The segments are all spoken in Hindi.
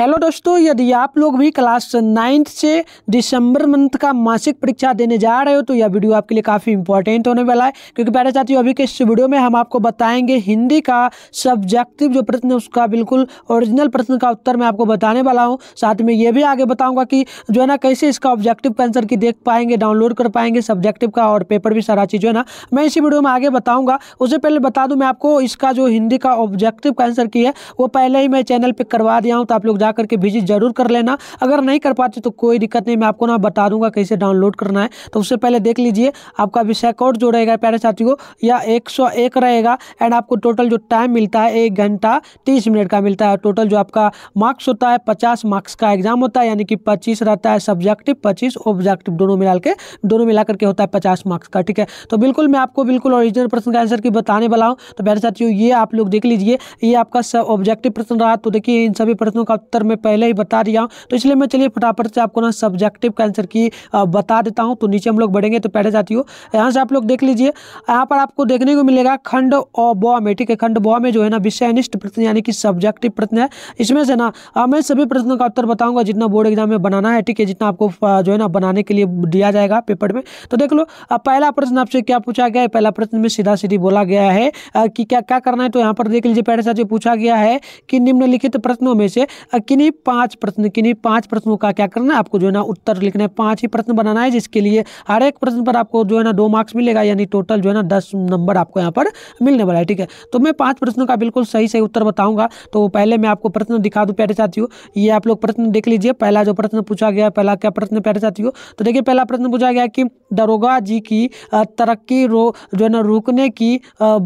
हेलो दोस्तों यदि आप लोग भी क्लास नाइन्थ से दिसंबर मंथ का मासिक परीक्षा देने जा रहे हो तो यह वीडियो आपके लिए काफ़ी इंपॉर्टेंट होने वाला है क्योंकि पहले चाहती हूँ अभी के इस वीडियो में हम आपको बताएंगे हिंदी का सब्जेक्टिव जो प्रश्न है उसका बिल्कुल ओरिजिनल प्रश्न का उत्तर मैं आपको बताने वाला हूँ साथ में ये भी आगे बताऊँगा कि जो है ना कैसे इसका ऑब्जेक्टिव का आंसर की देख पाएंगे डाउनलोड कर पाएंगे सब्जेक्टिव का और पेपर भी सारा चीज़ जो है ना मैं इसी वीडियो में आगे बताऊँगा उससे पहले बता दूँ मैं आपको इसका जो हिंदी का ऑब्जेक्टिव का आंसर की है वो पहले ही मैं चैनल पर करवा दिया हूँ तो आप लोग जा करके विजिट ज़रूर कर लेना अगर नहीं कर पाते तो कोई दिक्कत नहीं मैं आपको ना बता दूंगा कैसे डाउनलोड करना है तो उससे पहले देख लीजिए आपका विषय कोड जो रहेगा प्यारे साथियों या एक सौ एक रहेगा एंड आपको टोटल जो टाइम मिलता है एक घंटा तीस मिनट का मिलता है टोटल जो आपका मार्क्स होता है पचास मार्क्स का एग्जाम होता है यानी कि पच्चीस रहता है सब्जेक्टिव पच्चीस ऑब्जेक्टिव दोनों मिला के दोनों मिला करके होता है पचास मार्क्स का ठीक है तो बिल्कुल मैं आपको बिल्कुल ओरिजिनल प्रश्न का आंसर की बताने वाला हूँ तो प्यारे साथियों ये आप लोग देख लीजिए ये आपका ऑब्जेक्टिव प्रश्न रहा तो देखिए इन सभी प्रश्नों का उत्तर उत्तर में पहले ही बता दिया हूँ तो इसलिए मैं चलिए फटाफट से आपको ना सब्जेक्टिव का आंसर की बता देता हूँ तो नीचे हम लोग बढ़ेंगे तो पहले जाती हो यहाँ से आप लोग देख लीजिए यहाँ पर आपको देखने को मिलेगा खंड बॉ में ठीक है खंड बॉ में जो है ना विषयनिष्ठ प्रश्न यानी कि सब्जेक्टिव प्रश्न है इसमें से ना मैं सभी प्रश्नों का उत्तर बताऊंगा जितना बोर्ड एग्जाम में बनाना है ठीक है जितना आपको जो है ना बनाने के लिए दिया जाएगा पेपर में तो देख लो पहला प्रश्न आपसे क्या पूछा गया है पहला प्रश्न में सीधा सीधी बोला गया है कि क्या क्या करना है तो यहाँ पर देख लीजिए पहले साथ पूछा गया है कि निम्नलिखित प्रश्नों में से किन्हीं पांच प्रश्न किन्हीं पांच प्रश्नों का क्या करना है आपको जो है ना उत्तर लिखना है पांच ही प्रश्न बनाना है जिसके लिए हर एक प्रश्न पर आपको जो है ना दो मार्क्स मिलेगा यानी टोटल जो है ना दस नंबर आपको यहाँ पर मिलने वाला है ठीक है तो मैं पांच प्रश्नों का बिल्कुल सही सही उत्तर बताऊंगा तो पहले मैं आपको प्रश्न दिखा दूँ प्यारे साथी ये आप लोग प्रश्न देख लीजिए पहला जो प्रश्न पूछा गया पहला क्या प्रश्न प्यारे साथी तो देखिए पहला प्रश्न पूछा गया कि दरोगा जी की तरक्की रो जो है ना रोकने की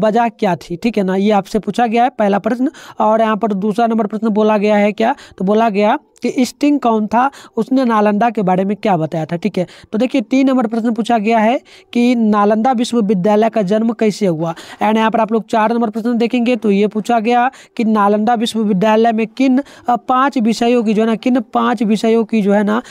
वजह क्या थी ठीक है ना ये आपसे पूछा गया है पहला प्रश्न और यहाँ पर दूसरा नंबर प्रश्न बोला गया है क्या तो बोला गया कि स्टिंग कौन था उसने नालंदा के बारे में क्या बताया था ठीक है तो देखिए तीन नंबर प्रश्न पूछा गया है कि नालंदा विश्वविद्यालय का जन्म कैसे हुआ एंड यहाँ पर आप लोग चार नंबर प्रश्न देखेंगे तो ये पूछा गया कि नालंदा विश्वविद्यालय में किन पाँच विषयों की जो है ना किन पाँच विषयों की जो है ना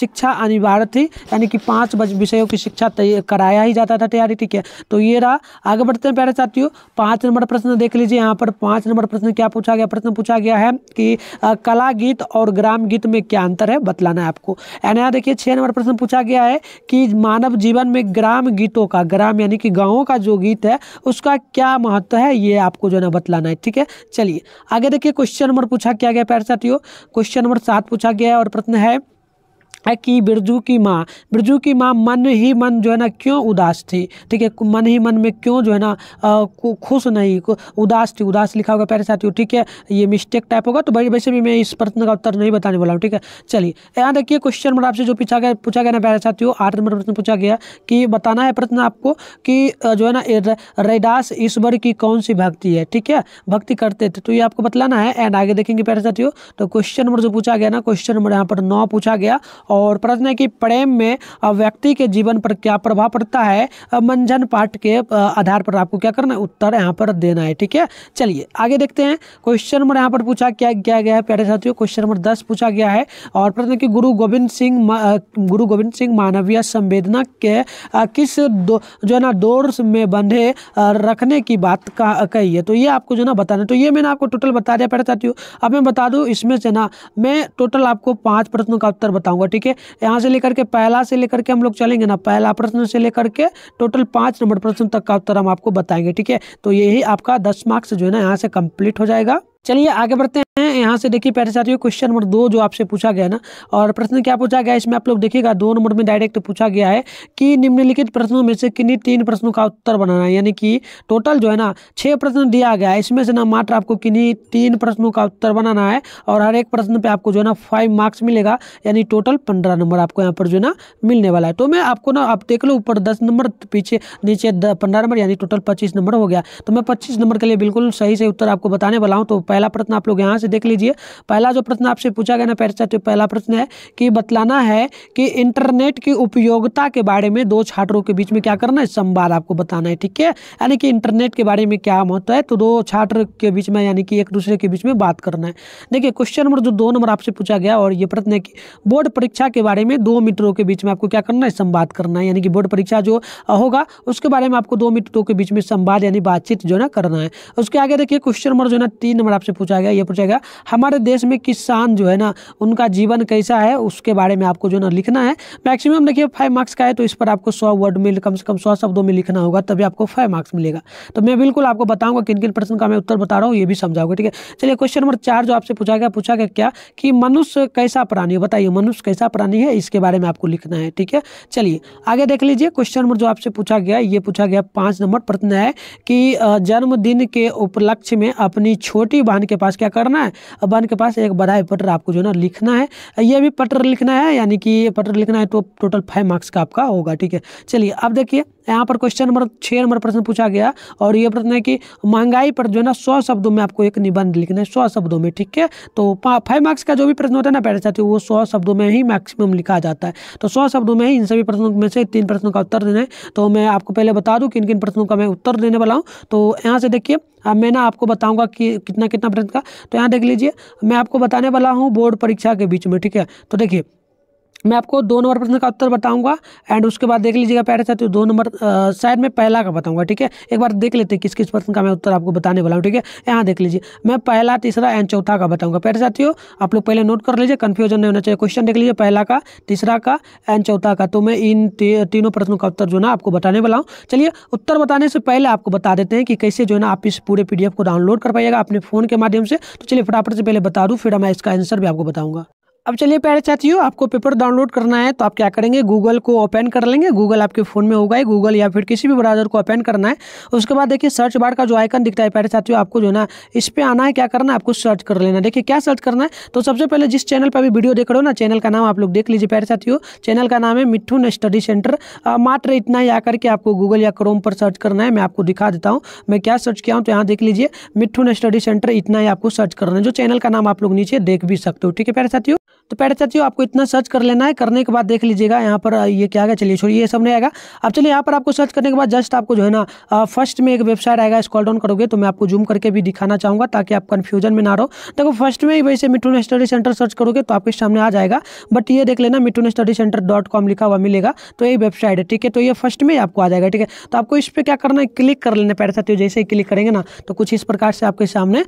शिक्षा अनिवार्य थी यानी कि पाँच विषयों की शिक्षा कराया ही जाता था तैयारी ठीक है तो ये रहा आगे बढ़ते हैं प्यारे साथियों पाँच नंबर प्रश्न देख लीजिए यहाँ पर पाँच नंबर प्रश्न क्या पूछा गया प्रश्न पूछा गया है कि कला गीत और ग्राम राम गीत में क्या अंतर है बतलाना है आपको एंड यहाँ देखिए छः नंबर प्रश्न पूछा गया है कि मानव जीवन में ग्राम गीतों का ग्राम यानी कि गाँवों का जो गीत है उसका क्या महत्व है ये आपको जो है ना बतलाना है ठीक है चलिए आगे देखिए क्वेश्चन नंबर पूछा क्या गया साथियों क्वेश्चन नंबर सात पूछा गया है और प्रश्न है कि बिरजू की माँ बिरजू की माँ मन ही मन जो है ना क्यों उदास थी ठीक है मन ही मन में क्यों जो है ना खुश नहीं उदास थी उदास लिखा होगा प्यारे साथियों ठीक है ये मिस्टेक टाइप होगा तो वैसे भी मैं इस प्रश्न का उत्तर नहीं बताने वाला हूँ ठीक है चलिए यहाँ देखिए क्वेश्चन नंबर आपसे जो पूछा गया पूछा गया ना प्यारे साथियों आठ नंबर प्रश्न पूछा गया कि बताना है प्रश्न आपको कि जो है ना रैदास ईश्वर की कौन सी भक्ति है ठीक है भक्ति करते थे तो ये आपको बतलाना है एंड आगे देखेंगे प्यारे साथियों तो क्वेश्चन नंबर जो पूछा गया ना क्वेश्चन नंबर यहाँ पर नौ पूछा गया और प्रश्न है कि प्रेम में व्यक्ति के जीवन पर क्या प्रभाव पड़ता है मंझन पाठ के आधार पर आपको क्या करना है उत्तर यहाँ पर देना है ठीक है चलिए आगे देखते हैं क्वेश्चन नंबर यहाँ पर पूछा क्या क्या गया है प्यारे साथियों क्वेश्चन नंबर दस पूछा गया है और प्रश्न की गुरु गोविंद सिंह गुरु गोविंद सिंह मानवीय संवेदना के किस दो जो है ना दौर में बंधे रखने की बात कही है तो ये आपको जो ना बताना तो ये मैंने आपको टोटल बता दिया प्यारे साथियों अब मैं बता दूँ इसमें से ना मैं टोटल आपको पाँच प्रश्नों का उत्तर बताऊँगा ठीक ठीक है यहाँ से लेकर के पहला से लेकर के हम लोग चलेंगे ना पहला प्रश्न से लेकर के टोटल पाँच नंबर प्रश्न तक का उत्तर हम आपको बताएंगे ठीक है तो यही आपका दस मार्क्स जो है ना यहाँ से कंप्लीट हो जाएगा चलिए आगे बढ़ते हैं यहाँ से देखिए पहले साथियों क्वेश्चन नंबर दो जो आपसे पूछा गया ना और प्रश्न क्या पूछा गया इसमें आप लोग देखिएगा दो नंबर में डायरेक्ट पूछा गया है कि निम्नलिखित प्रश्नों में से किन्हीं तीन प्रश्नों का उत्तर बनाना है यानी कि टोटल जो है ना छः प्रश्न दिया गया है इसमें से ना मात्र आपको किन्हीं तीन प्रश्नों का उत्तर बनाना है और हर एक प्रश्न पर आपको जो है ना फाइव मार्क्स मिलेगा यानी टोटल पंद्रह नंबर आपको यहाँ पर जो है ना मिलने वाला है तो मैं आपको ना आप देख लो ऊपर दस नंबर पीछे नीचे पंद्रह नंबर यानी टोटल पच्चीस नंबर हो गया तो मैं पच्चीस नंबर के लिए बिल्कुल सही से उत्तर आपको बताने वाला हूँ तो पहला प्रश्न आप लोग यहाँ से देख लीजिए पहला जो प्रश्न आपसे पूछा गया ना परीक्षा तो पहला प्रश्न है कि बतलाना है कि इंटरनेट की उपयोगिता के बारे में दो छात्रों के बीच में क्या करना है संवाद आपको बताना है ठीक है यानी कि इंटरनेट के बारे में क्या महत्व है तो दो छात्र के बीच में यानी कि एक दूसरे के बीच में बात करना है देखिए क्वेश्चन नंबर जो दो नंबर आपसे पूछा गया और ये प्रश्न है कि बोर्ड परीक्षा के बारे में दो मित्रों के बीच में आपको क्या करना है संवाद करना है यानी कि बोर्ड परीक्षा जो होगा उसके बारे में आपको दो मित्रों के बीच में संवाद यानी बातचीत जो ना करना है उसके आगे देखिए क्वेश्चन नंबर जो ना तीन नंबर आपसे पूछा गया ये पूछा गया हमारे देश में किसान जो है ना उनका जीवन कैसा है उसके बारे में आपको जो ना लिखना है मैक्सिमम देखिए फाइव मार्क्स का है तो इस पर आपको सौ वर्ड में कम से कम सौ शब्दों में लिखना होगा तभी आपको फाइव मार्क्स मिलेगा तो मैं बिल्कुल आपको बताऊंगा किन किन प्रश्न का मैं उत्तर बता रहा हूँ ये भी समझाऊंगा ठीक है चलिए क्वेश्चन नंबर चार जो आपसे पूछा गया पूछा गया क्या कि मनुष्य कैसा प्राणी है बताइए मनुष्य कैसा प्राणी है इसके बारे में आपको लिखना है ठीक है चलिए आगे देख लीजिए क्वेश्चन नंबर जो आपसे पूछा गया ये पूछा गया पाँच नंबर प्रश्न है कि जन्मदिन के उपलक्ष्य में अपनी छोटी बहन के पास क्या करना है बहन के पास एक बधाई पत्र आपको जो है ना लिखना है ये भी पत्र लिखना है यानी कि ये पत्र लिखना है तो टोटल फाइव मार्क्स का आपका होगा ठीक है चलिए अब देखिए यहाँ पर क्वेश्चन नंबर छः नंबर प्रश्न पूछा गया और ये प्रश्न है कि महंगाई पर जो है ना सौ शब्दों में आपको एक निबंध लिखना है सौ शब्दों में ठीक है तो फाइव मार्क्स का जो भी प्रश्न होता है ना पैर साथियों वो सौ शब्दों में ही मैक्सिमम लिखा जाता है तो सौ शब्दों में ही इन सभी प्रश्नों में से तीन प्रश्नों का उत्तर देना है तो मैं आपको पहले बता दूँ किन किन प्रश्नों का मैं उत्तर देने वाला हूँ तो यहाँ से देखिए अब मैं ना आपको बताऊंगा कि कितना कितना पर्यंत का तो यहाँ देख लीजिए मैं आपको बताने वाला हूँ बोर्ड परीक्षा के बीच में ठीक है तो देखिए मैं आपको दो नंबर प्रश्न का उत्तर बताऊंगा एंड उसके बाद देख लीजिएगा प्यारे साथियों तो दो नंबर शायद मैं पहला का बताऊंगा ठीक है एक बार देख लेते हैं किस किस प्रश्न का मैं उत्तर आपको बताने वाला हूँ ठीक है यहाँ देख लीजिए मैं पहला तीसरा एंड चौथा का बताऊंगा प्यारे साथियों आप लोग पहले नोट कर लीजिए कन्फ्यूजन नहीं होना चाहिए क्वेश्चन देख लीजिए पहला का तीसरा का एंड चौथा का तो मैं इन तीनों प्रश्नों का उत्तर जो ना आपको बताने वाला हूँ चलिए उत्तर बताने से पहले आपको बता देते हैं कि कैसे जो है ना आप इस पूरे पी को डाउनलोड कर पाइएगा अपने फ़ोन के माध्यम से तो चलिए फटाफट से पहले बता दूँ फिर मैं इसका आंसर भी आपको बताऊँगा अब चलिए प्यारे साथियों आपको पेपर डाउनलोड करना है तो आप क्या करेंगे गूगल को ओपन कर लेंगे गूगल आपके फ़ोन में होगा ही गूगल या फिर किसी भी ब्राउजर को ओपन करना है उसके बाद देखिए सर्च बार का जो आइकन दिखता है प्यारे साथियों आपको जो ना इस पर आना है क्या करना है आपको सर्च कर लेना देखिए क्या सर्च करना है तो सबसे पहले जिस चैनल पर भी वीडियो देख रहे हो ना चैनल का नाम आप लोग देख लीजिए प्यारे साथियों चैनल का नाम है मिठून स्टडी सेंटर मात्र इतना ही आकर के आपको गूगल या क्रोम पर सर्च करना है मैं आपको दिखा देता हूँ मैं क्या सर्च किया हूँ तो यहाँ देख लीजिए मिठून स्टडी सेंटर इतना ही आपको सर्च करना है जो चैनल का नाम आप लोग नीचे देख भी सकते हो ठीक है प्यारे साथियों तो पैर चाचियों आपको इतना सर्च कर लेना है करने के बाद देख लीजिएगा यहाँ पर ये क्या आएगा चलिए छोड़िए ये सब नहीं आएगा अब चलिए यहाँ पर आपको सर्च करने के बाद जस्ट आपको जो है ना फर्स्ट में एक वेबसाइट आएगा स्कॉल डाउन करोगे तो मैं आपको जूम करके भी दिखाना चाहूँगा ताकि आप कन्फ्यूजन में ना रहो देखो फर्स्ट में ही वैसे मिठून स्टडी सेंटर सर्च करोगे तो आपके सामने आ जाएगा बट ये देख लेना Mithun study centre dot com लिखा हुआ मिलेगा तो यही वेबसाइट है ठीक है तो ये फर्स्ट में आपको आ जाएगा ठीक है तो आपको इस पर क्या करना है क्लिक कर लेना पैर साथियों जैसे ही क्लिक करेंगे ना तो कुछ इस प्रकार से आपके सामने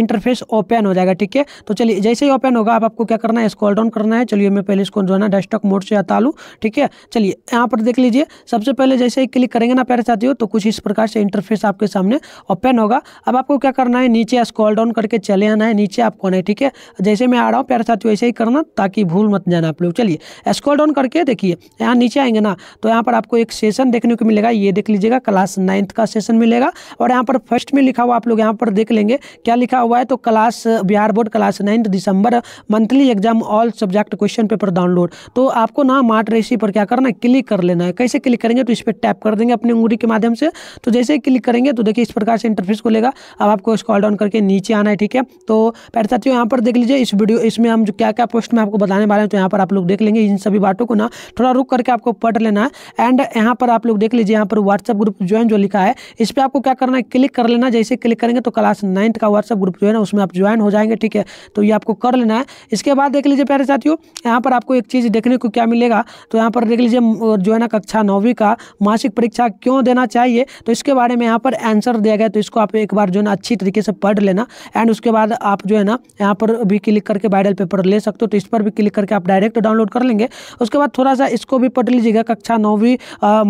इंटरफेस ओपन हो जाएगा ठीक है तो चलिए जैसे ही ओपन होगा आपको क्या करना है स्क्रॉल डाउन करना है चलिए मैं पहले इसको जो है ना डेस्कटॉप मोड से हटा लूँ ठीक है चलिए यहाँ पर देख लीजिए सबसे पहले जैसे ही क्लिक करेंगे ना प्यारे साथियों तो कुछ इस प्रकार से इंटरफेस आपके सामने ओपन होगा अब आपको क्या करना है नीचे स्क्रॉल डाउन करके चले आना है नीचे आपको आना है ठीक है जैसे मैं आ रहा हूँ प्यारे साथियों ऐसे ही करना ताकि भूल मत जाना आप लोग चलिए स्क्रॉल डाउन करके देखिए यहाँ नीचे आएंगे ना तो यहाँ पर आपको एक सेशन देखने को मिलेगा ये देख लीजिएगा क्लास नाइन्थ का सेशन मिलेगा और यहाँ पर फर्स्ट में लिखा हुआ आप लोग यहाँ पर देख लेंगे क्या लिखा हुआ है तो class Bihar board class ninth December monthly exam all subject question paper download तो आपको ना मार्ट रेसी पर क्या करना है क्लिक कर लेना है कैसे क्लिक करेंगे तो इस पर टैप कर देंगे अपनी उंगली के माध्यम से तो जैसे क्लिक करेंगे तो देखिए इस प्रकार से इंटरफेस को लेगा अब आपको स्कॉल डाउन करके नीचे आना है ठीक है तो पैर साथियों यहाँ पर देख लीजिए इस वीडियो इसमें हम जो क्या क्या पोस्ट में आपको बताने वाले हैं तो यहाँ पर आप लोग देख लेंगे इन सभी बातों को ना थोड़ा रुक करके आपको पढ़ लेना है एंड यहाँ पर आप लोग देख लीजिए यहाँ पर व्हाट्सअप ग्रुप ज्वाइन जो लिखा है इस पर आपको क्या करना है क्लिक कर लेना जैसे क्लिक करेंगे तो क्लास नाइन्थ का व्हाट्सअप ग्रुप जो है ना उसमें आप ज्वाइन हो जाएंगे ठीक है तो ये आपको कर लेना है इसके बाद देख लीजिए लीजिए प्यारे साथियों यहाँ पर आपको एक चीज़ देखने को क्या मिलेगा तो यहाँ पर देख लीजिए जो है ना कक्षा नौवीं का मासिक परीक्षा क्यों देना चाहिए तो इसके बारे में यहाँ पर आंसर दिया गया तो इसको आप एक बार जो है ना अच्छी तरीके से पढ़ लेना एंड उसके बाद आप जो है ना यहाँ पर भी क्लिक करके वायरल पेपर ले सकते हो तो इस पर भी क्लिक करके आप डायरेक्ट डाउनलोड कर लेंगे उसके बाद थोड़ा सा इसको भी पढ़ लीजिएगा कक्षा नौवीं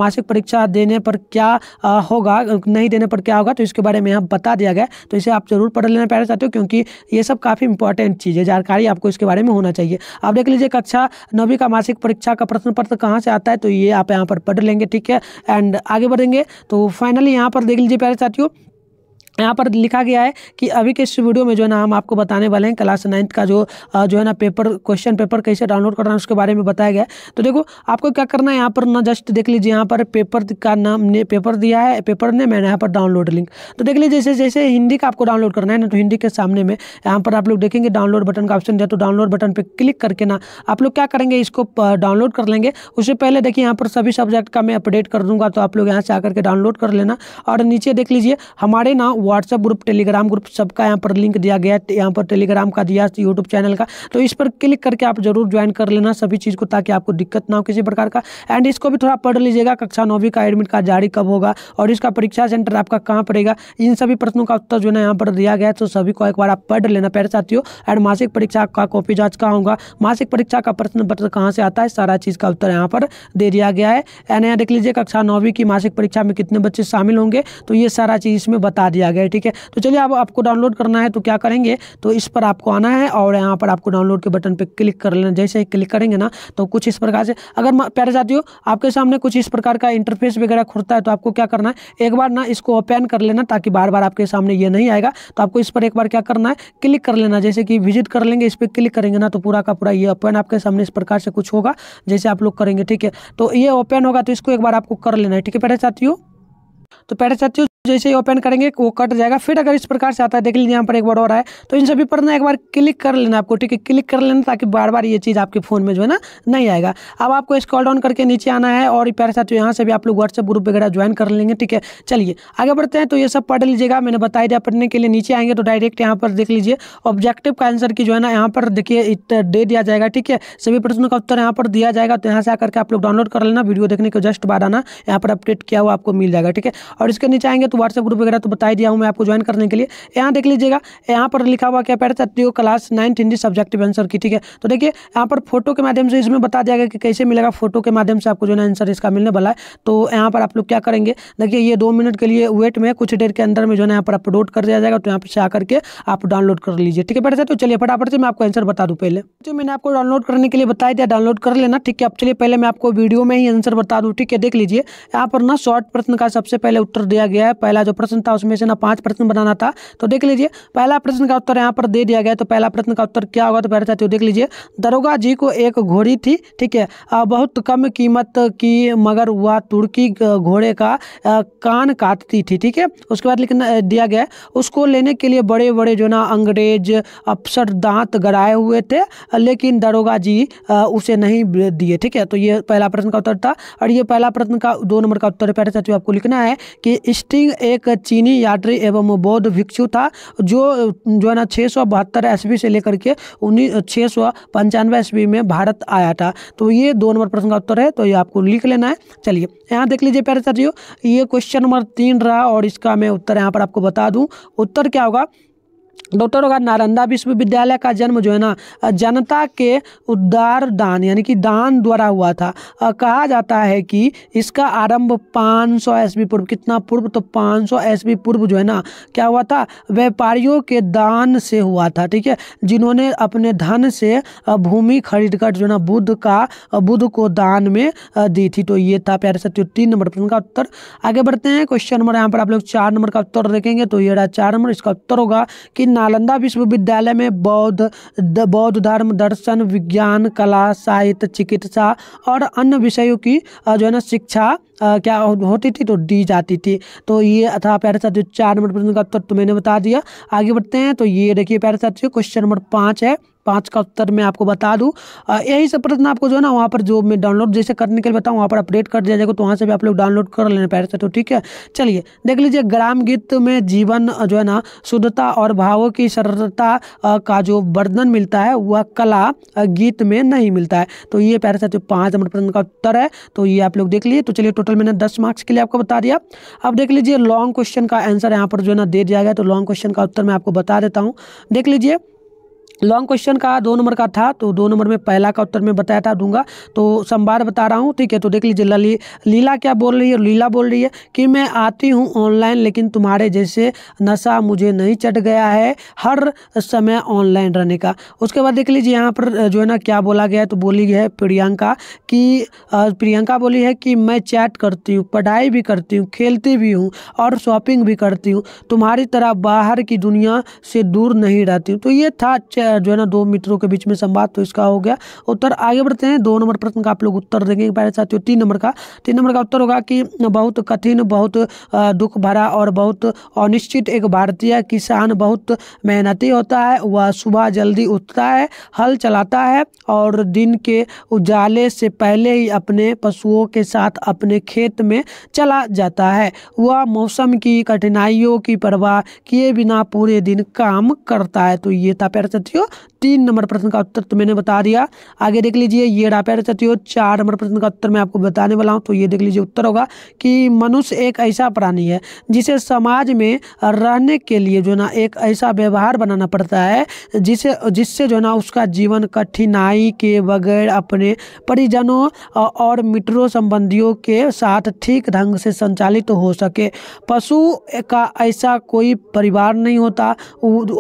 मासिक परीक्षा देने पर क्या होगा नहीं देने पर क्या होगा तो इसके बारे में यहाँ बता दिया गया तो इसे आप जरूर पढ़ लेना प्यारे साथियों क्योंकि ये सब काफ़ी इंपॉर्टेंट चीज़ है जानकारी आपको इसके बारे में होना चाहिए आप देख लीजिए कक्षा नौवीं का मासिक परीक्षा का प्रश्न पत्र कहाँ से आता है तो ये आप यहाँ पर पढ़ लेंगे ठीक है एंड आगे बढ़ेंगे तो फाइनली यहाँ पर देख लीजिए प्यारे साथियों यहाँ पर लिखा गया है कि अभी के इस वीडियो में जो है ना हम आपको बताने वाले हैं क्लास नाइन्थ का जो जो है ना पेपर क्वेश्चन पेपर कैसे डाउनलोड करना है उसके बारे में बताया गया है तो देखो आपको क्या करना है यहाँ पर ना जस्ट देख लीजिए यहाँ पर पेपर का नाम ने पेपर दिया है पेपर ने मैंने यहाँ पर डाउनलोड लिंक तो देख लीजिए जैसे जैसे हिंदी का आपको डाउनलोड करना है ना तो हिंदी के सामने में यहाँ पर आप लोग देखेंगे डाउनलोड बटन का ऑप्शन दिया तो डाउनलोड बटन पर क्लिक करके ना आप लोग क्या करेंगे इसको डाउनलोड कर लेंगे उससे पहले देखिए यहाँ पर सभी सब्जेक्ट का मैं अपडेट कर दूंगा तो आप लोग यहाँ से आकर के डाउनलोड कर लेना और नीचे देख लीजिए हमारे ना व्हाट्सएप ग्रुप टेलीग्राम ग्रुप सबका यहाँ पर लिंक दिया गया है यहाँ पर टेलीग्राम का दिया यूट्यूब चैनल का तो इस पर क्लिक करके आप जरूर ज्वाइन कर लेना सभी चीज़ को ताकि आपको दिक्कत ना हो किसी प्रकार का एंड इसको भी थोड़ा पढ़ लीजिएगा कक्षा नौवीं का एडमिट कार्ड जारी कब होगा और इसका परीक्षा सेंटर आपका कहाँ पड़ेगा इन सभी प्रश्नों का उत्तर जो है यहाँ पर दिया गया है तो सभी को एक बार आप पढ़ लेना पैर साथियों एंड मासिक परीक्षा का कॉपी जाँच कहाँ होगा मासिक परीक्षा का प्रश्न पत्र कहाँ से आता है सारा चीज़ का उत्तर यहाँ पर दे दिया गया है एंड यहाँ देख लीजिए कक्षा नौवीं की मासिक परीक्षा में कितने बच्चे शामिल होंगे तो ये सारा चीज़ इसमें बता दिया गया है ठीक है तो चलिए अब आप, आपको डाउनलोड करना है तो क्या करेंगे तो इस पर आपको आना है और यहाँ पर आपको डाउनलोड के बटन पर क्लिक कर लेना जैसे ही क्लिक करेंगे ना तो कुछ इस प्रकार से अगर प्यारे जाती आपके सामने कुछ इस प्रकार का इंटरफेस वगैरह खुलता है तो आपको क्या करना है एक बार ना इसको ओपन कर लेना ताकि बार बार आपके सामने ये नहीं आएगा तो आपको इस पर एक बार क्या करना है क्लिक कर लेना जैसे कि विजिट कर लेंगे इस पर क्लिक करेंगे ना तो पूरा का पूरा ये ओपन आपके सामने इस प्रकार से कुछ होगा जैसे आप लोग करेंगे ठीक है तो ये ओपन होगा तो इसको एक बार आपको कर लेना है ठीक है पहले साथियों तो पहले साथियों जैसे ही ओपन करेंगे वो कट जाएगा फिर अगर इस प्रकार से आता है देख लीजिए यहाँ पर एक बार और है तो इन सभी पर ना एक बार क्लिक कर लेना आपको ठीक है क्लिक कर लेना ताकि बार बार ये चीज़ आपके फ़ोन में जो है ना नहीं आएगा अब आपको स्कॉल डाउन करके नीचे आना है और प्यारे साथियों यहाँ से भी आप लोग व्हाट्सएप ग्रुप वगैरह ज्वाइन कर लेंगे ठीक है चलिए आगे बढ़ते हैं तो ये सब पढ़ लीजिएगा मैंने बताया दिया पढ़ने के लिए नीचे आएंगे तो डायरेक्ट यहाँ पर देख लीजिए ऑब्जेक्टिव का आंसर की जो है ना यहाँ पर देखिए दे दिया जाएगा ठीक है सभी प्रश्नों का उत्तर यहाँ पर दिया जाएगा तो यहाँ से आकर के आप लोग डाउनलोड कर लेना वीडियो देखने के जस्ट बाद आना यहाँ पर अपडेट किया हुआ आपको मिल जाएगा ठीक है और इसके नीचे आएंगे तो तो व्हाट्सएप ग्रुप वगैरह तो बता दिया हूँ मैं आपको ज्वाइन करने के लिए यहाँ देख लीजिएगा यहाँ पर लिखा हुआ क्या पैर था class ninth Hindi subjective answer की ठीक है तो देखिए यहाँ पर फोटो के माध्यम से इसमें बता दिया गया कि कैसे मिलेगा फोटो के माध्यम से आपको जो है आंसर इसका मिलने वाला है तो यहाँ पर आप लोग क्या करेंगे देखिए ये दो मिनट के लिए वेट में कुछ देर के अंदर में जो है यहाँ पर अपलोड कर दिया जाएगा तो यहाँ पर से आकर के आप डाउनलोड कर लीजिए ठीक है पैर तो चलिए फटाफट से मैं आपको आंसर बता दूँ पहले जो मैंने आपको डाउनलोड करने के लिए बताया दिया डाउनलोड कर लेना ठीक है अब चलिए पहले मैं आपको वीडियो में ही आंसर बता दूँ ठीक है देख लीजिए यहाँ पर ना शॉर्ट प्रश्न का सबसे पहले उत्तर दिया गया है पहला जो प्रश्न था उसमें से ना पांच प्रश्न बनाना था तो देख लीजिए पहला प्रश्न का उत्तर यहाँ पर दे दिया गया तो पहला प्रश्न का उत्तर क्या होगा तो पहले साथियों देख लीजिए दरोगा जी को एक घोड़ी थी ठीक है बहुत कम कीमत की मगर वह तुर्की घोड़े का कान काटती थी ठीक है उसके बाद लिखना दिया गया उसको लेने के लिए बड़े बड़े जो ना अंग्रेज अफसर दांत गड़ाए हुए थे लेकिन दरोगा जी उसे नहीं दिए ठीक है तो ये पहला प्रश्न का उत्तर था और ये पहला प्रश्न का दो नंबर का उत्तर पहले साथियों आपको लिखना है कि स्टिंग एक चीनी यात्री एवं बौद्ध भिक्षु था जो जो है ना छः सौ बहत्तर ईस्वी से लेकर के उन्नीस छः सौ पंचानवे ईस्वी में भारत आया था तो ये दो नंबर प्रश्न का उत्तर है तो ये आपको लिख लेना है चलिए यहाँ देख लीजिए प्यारे साथियों ये क्वेश्चन नंबर तीन रहा और इसका मैं उत्तर यहाँ पर आपको बता दूँ उत्तर क्या होगा डॉक्टर होगा नालंदा विश्वविद्यालय का जन्म जो है ना जनता के उद्दार दान यानी कि दान द्वारा हुआ था कहा जाता है कि इसका आरंभ 500 सौ ईस्वी पूर्व कितना पूर्व तो 500 सौ ईस्वी पूर्व जो है ना क्या हुआ था व्यापारियों के दान से हुआ था ठीक है जिन्होंने अपने धन से भूमि खरीद कर जो है ना बुद्ध का बुद्ध को दान में दी थी तो ये था प्यारे सत्य तीन नंबर प्रश्न का उत्तर आगे बढ़ते हैं क्वेश्चन नंबर यहाँ पर आप लोग चार नंबर का उत्तर देखेंगे तो ये रहा चार नंबर इसका उत्तर होगा कि कि नालंदा विश्वविद्यालय में बौद्ध बौद्ध धर्म दर्शन विज्ञान कला साहित्य चिकित्सा और अन्य विषयों की जो है ना शिक्षा आ, क्या होती थी तो दी जाती थी तो ये था प्यारे साथियों चार नंबर प्रश्न का उत्तर तो मैंने बता दिया आगे बढ़ते हैं तो ये देखिए प्यारे साथियों क्वेश्चन नंबर पाँच है पाँच का उत्तर मैं आपको बता दूँ यही सब प्रश्न आपको जो है ना वहाँ पर जो मैं डाउनलोड जैसे करने के लिए बताऊँ वहाँ पर अपडेट कर दिया जाएगा तो वहाँ से भी आप लोग डाउनलोड कर लेना पैर से तो ठीक है चलिए देख लीजिए ग्राम गीत में जीवन जो है ना शुद्धता और भावों की सरलता का जो वर्णन मिलता है वह कला गीत में नहीं मिलता है तो ये पैर से तो पाँच नंबर प्रश्न का उत्तर है तो ये आप लोग देख लीजिए तो चलिए टोटल मैंने दस मार्क्स के लिए आपको बता दिया अब देख लीजिए लॉन्ग क्वेश्चन का आंसर यहाँ पर जो है ना दे दिया गया तो लॉन्ग क्वेश्चन का उत्तर मैं आपको बता देता हूँ देख लीजिए लॉन्ग क्वेश्चन का दो नंबर का था तो दो नंबर में पहला का उत्तर मैं बताया था दूंगा तो संवाद बता रहा हूँ ठीक है तो देख लीजिए लली लीला क्या बोल रही है लीला बोल रही है कि मैं आती हूँ ऑनलाइन लेकिन तुम्हारे जैसे नशा मुझे नहीं चट गया है हर समय ऑनलाइन रहने का उसके बाद देख लीजिए यहाँ पर जो है ना क्या बोला गया है तो बोली है प्रियंका कि प्रियंका बोली है कि मैं चैट करती हूँ पढ़ाई भी करती हूँ खेलती भी हूँ और शॉपिंग भी करती हूँ तुम्हारी तरह बाहर की दुनिया से दूर नहीं रहती हूँ तो ये था क्या जो है ना दो मित्रों के बीच में संवाद तो इसका हो गया उत्तर आगे बढ़ते हैं दो नंबर प्रश्न का आप लोग उत्तर देंगे पहले साथियों तीन नंबर का तीन नंबर का उत्तर होगा कि बहुत कठिन बहुत दुख भरा और बहुत अनिश्चित एक भारतीय किसान बहुत मेहनती होता है वह सुबह जल्दी उठता है हल चलाता है और दिन के उजाले से पहले ही अपने पशुओं के साथ अपने खेत में चला जाता है वह मौसम की कठिनाइयों की परवाह किए बिना पूरे दिन काम करता है तो ये था प्यार साथियों तीन नंबर प्रश्न का उत्तर तो मैंने बता दिया आगे देख लीजिए ये रहा प्यारे साथियों चार नंबर प्रश्न का उत्तर मैं आपको बताने वाला हूँ तो ये देख लीजिए उत्तर होगा कि मनुष्य एक ऐसा प्राणी है जिसे समाज में रहने के लिए जो ना एक ऐसा व्यवहार बनाना पड़ता है जिसे जिससे जो ना उसका जीवन कठिनाई के बगैर अपने परिजनों और मित्रों संबंधियों के साथ ठीक ढंग से संचालित तो हो सके पशु का ऐसा कोई परिवार नहीं होता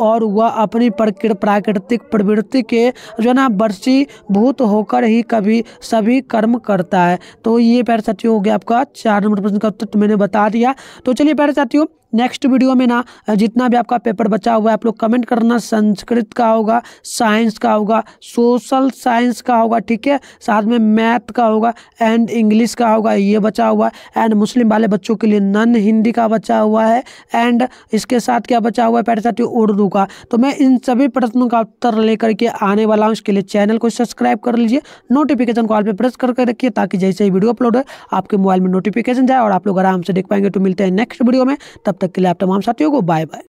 और वह अपनी प्रकृति प्राकृतिक प्रवृत्ति के जो है ना भूत होकर ही कभी सभी कर्म करता है तो ये प्यारे साथियों हो गया आपका चार नंबर प्रश्न का उत्तर तो मैंने बता दिया तो चलिए प्यारे साथियों नेक्स्ट वीडियो में ना जितना भी आपका पेपर बचा हुआ है आप लोग कमेंट करना संस्कृत का होगा साइंस का होगा सोशल साइंस का होगा ठीक है साथ में मैथ का होगा एंड इंग्लिश का होगा ये बचा हुआ है एंड मुस्लिम वाले बच्चों के लिए नन हिंदी का बचा हुआ है एंड इसके साथ क्या बचा हुआ है पैर साथियों उर्दू का तो मैं इन सभी प्रश्नों का उत्तर लेकर के आने वाला हूँ इसके लिए चैनल को सब्सक्राइब कर लीजिए नोटिफिकेशन कॉल पर प्रेस करके रखिए ताकि जैसे ही वीडियो अपलोड हो आपके मोबाइल में नोटिफिकेशन जाए और आप लोग आराम से देख पाएंगे तो मिलते हैं नेक्स्ट वीडियो में तब तक तक के लिए आप तमाम साथियों को बाय बाय